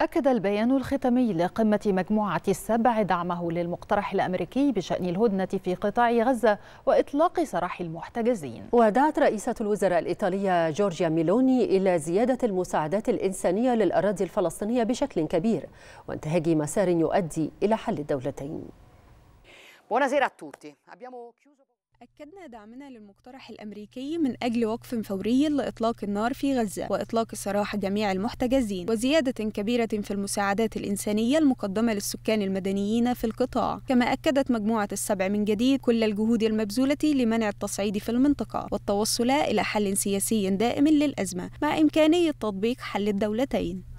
أكد البيان الختامي لقمة مجموعة السبع دعمه للمقترح الأمريكي بشأن الهدنة في قطاع غزة وإطلاق سراح المحتجزين ودعت رئيسة الوزراء الإيطالية جورجيا ميلوني إلى زيادة المساعدات الإنسانية للأراضي الفلسطينية بشكل كبير وانتهاج مسار يؤدي إلى حل الدولتين أكدنا دعمنا للمقترح الأمريكي من أجل وقف فوري لإطلاق النار في غزة وإطلاق سراح جميع المحتجزين وزيادة كبيرة في المساعدات الإنسانية المقدمة للسكان المدنيين في القطاع كما أكدت مجموعة السبع من جديد كل الجهود المبذولة لمنع التصعيد في المنطقة والتوصل إلى حل سياسي دائم للأزمة مع إمكانية تطبيق حل الدولتين